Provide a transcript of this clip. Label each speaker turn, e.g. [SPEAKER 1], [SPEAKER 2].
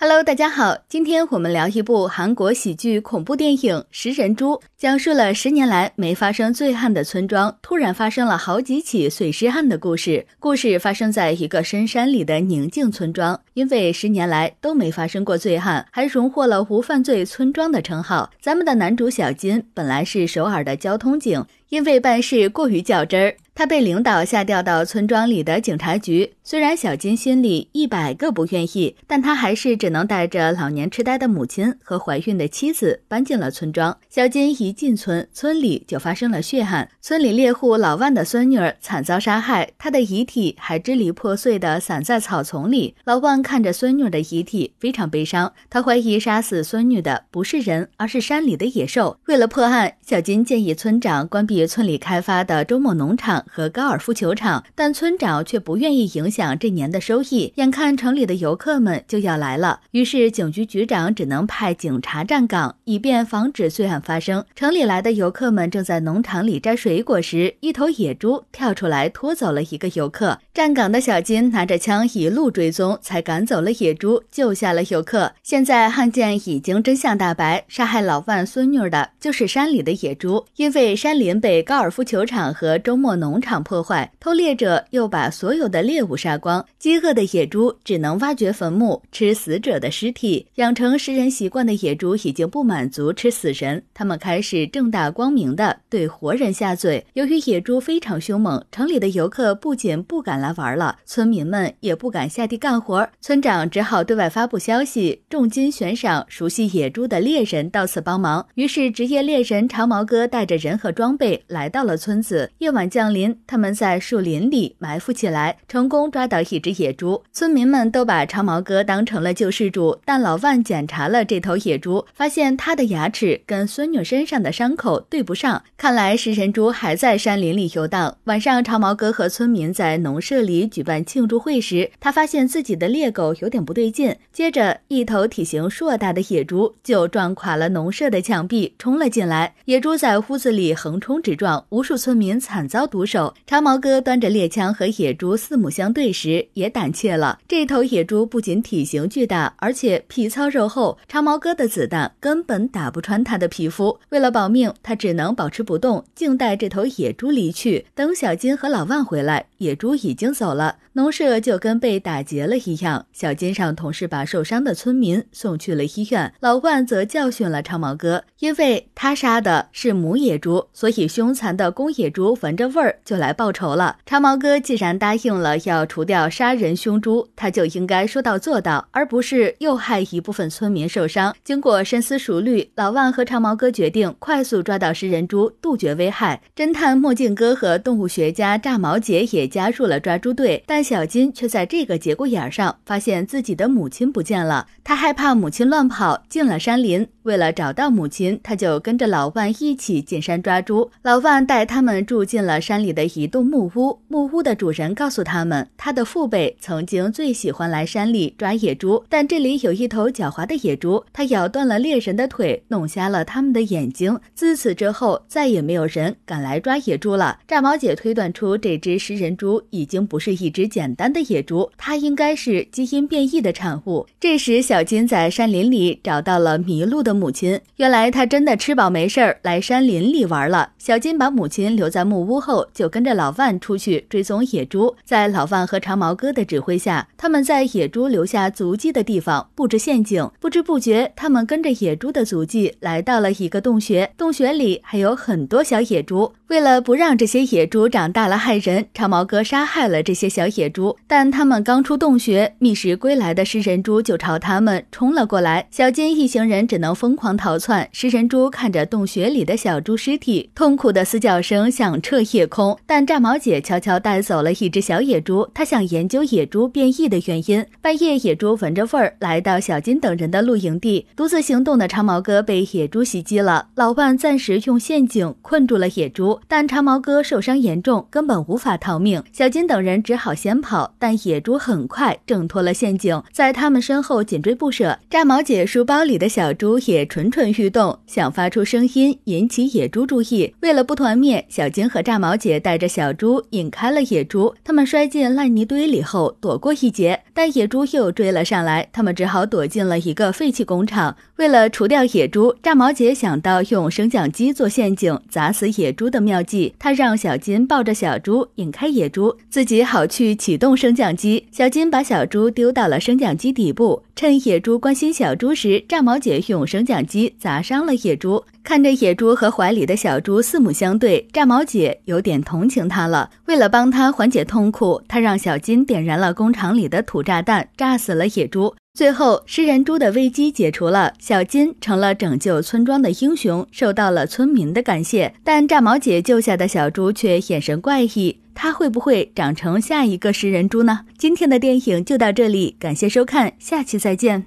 [SPEAKER 1] Hello，大家好，今天我们聊一部韩国喜剧恐怖电影《食人猪》，讲述了十年来没发生醉汉的村庄突然发生了好几起碎尸案的故事。故事发生在一个深山里的宁静村庄，因为十年来都没发生过醉汉，还荣获了“无犯罪村庄”的称号。咱们的男主小金本来是首尔的交通警。因为办事过于较真儿，他被领导下调到村庄里的警察局。虽然小金心里一百个不愿意，但他还是只能带着老年痴呆的母亲和怀孕的妻子搬进了村庄。小金一进村，村里就发生了血案，村里猎户老万的孙女惨遭杀害，他的遗体还支离破碎的散在草丛里。老万看着孙女的遗体，非常悲伤，他怀疑杀死孙女的不是人，而是山里的野兽。为了破案，小金建议村长关闭。村里开发的周末农场和高尔夫球场，但村长却不愿意影响这年的收益。眼看城里的游客们就要来了，于是警局局长只能派警察站岗，以便防止罪案发生。城里来的游客们正在农场里摘水果时，一头野猪跳出来拖走了一个游客。站岗的小金拿着枪一路追踪，才赶走了野猪，救下了游客。现在汉件已经真相大白，杀害老范孙女的就是山里的野猪，因为山林被。被高尔夫球场和周末农场破坏，偷猎者又把所有的猎物杀光。饥饿的野猪只能挖掘坟墓吃死者的尸体。养成食人习惯的野猪已经不满足吃死人，他们开始正大光明的对活人下嘴。由于野猪非常凶猛，城里的游客不仅不敢来玩了，村民们也不敢下地干活。村长只好对外发布消息，重金悬赏熟悉野猪的猎人到此帮忙。于是，职业猎人长毛哥带着人和装备。来到了村子，夜晚降临，他们在树林里埋伏起来，成功抓到一只野猪。村民们都把长毛哥当成了救世主，但老万检查了这头野猪，发现他的牙齿跟孙女身上的伤口对不上，看来食人猪还在山林里游荡。晚上，长毛哥和村民在农舍里举办庆祝会时，他发现自己的猎狗有点不对劲，接着一头体型硕大的野猪就撞垮了农舍的墙壁，冲了进来。野猪在屋子里横冲。状，无数村民惨遭毒手。长毛哥端着猎枪和野猪四目相对时，也胆怯了。这头野猪不仅体型巨大，而且皮糙肉厚，长毛哥的子弹根本打不穿它的皮肤。为了保命，他只能保持不动，静待这头野猪离去。等小金和老万回来，野猪已经走了。农舍就跟被打劫了一样。小金上同事把受伤的村民送去了医院，老万则教训了长毛哥，因为他杀的是母野猪，所以凶残的公野猪闻着味儿就来报仇了。长毛哥既然答应了要除掉杀人凶猪，他就应该说到做到，而不是又害一部分村民受伤。经过深思熟虑，老万和长毛哥决定快速抓到食人猪，杜绝危害。侦探墨镜哥和动物学家炸毛姐也加入了抓猪队，但。小金却在这个节骨眼上发现自己的母亲不见了，他害怕母亲乱跑进了山林。为了找到母亲，他就跟着老万一起进山抓猪。老万带他们住进了山里的一栋木屋，木屋的主人告诉他们，他的父辈曾经最喜欢来山里抓野猪，但这里有一头狡猾的野猪，它咬断了猎人的腿，弄瞎了他们的眼睛。自此之后，再也没有人敢来抓野猪了。炸毛姐推断出这只食人猪已经不是一只。简单的野猪，它应该是基因变异的产物。这时，小金在山林里找到了迷路的母亲。原来，他真的吃饱没事儿来山林里玩了。小金把母亲留在木屋后，就跟着老万出去追踪野猪。在老万和长毛哥的指挥下，他们在野猪留下足迹的地方布置陷阱。不知不觉，他们跟着野猪的足迹来到了一个洞穴。洞穴里还有很多小野猪。为了不让这些野猪长大了害人，长毛哥杀害了这些小野。野猪，但他们刚出洞穴，觅食归来的食神猪就朝他们冲了过来。小金一行人只能疯狂逃窜。食神猪看着洞穴里的小猪尸体，痛苦的嘶叫声响彻夜空。但炸毛姐悄悄带走了一只小野猪，她想研究野猪变异的原因。半夜，野猪闻着味儿来到小金等人的露营地，独自行动的长毛哥被野猪袭击了。老万暂时用陷阱困住了野猪，但长毛哥受伤严重，根本无法逃命。小金等人只好先。想跑，但野猪很快挣脱了陷阱，在他们身后紧追不舍。炸毛姐书包里的小猪也蠢蠢欲动，想发出声音引起野猪注意。为了不团灭，小金和炸毛姐带着小猪引开了野猪，他们摔进烂泥堆里后躲过一劫。但野猪又追了上来，他们只好躲进了一个废弃工厂。为了除掉野猪，炸毛姐想到用升降机做陷阱砸死野猪的妙计。她让小金抱着小猪引开野猪，自己好去启动升降机。小金把小猪丢到了升降机底部，趁野猪关心小猪时，炸毛姐用升降机砸伤了野猪。看着野猪和怀里的小猪四目相对，炸毛姐有点同情他了。为了帮他缓解痛苦，他让小金点燃了工厂里的土。炸弹炸死了野猪，最后食人猪的危机解除了，小金成了拯救村庄的英雄，受到了村民的感谢。但炸毛姐救下的小猪却眼神怪异，它会不会长成下一个食人猪呢？今天的电影就到这里，感谢收看，下期再见。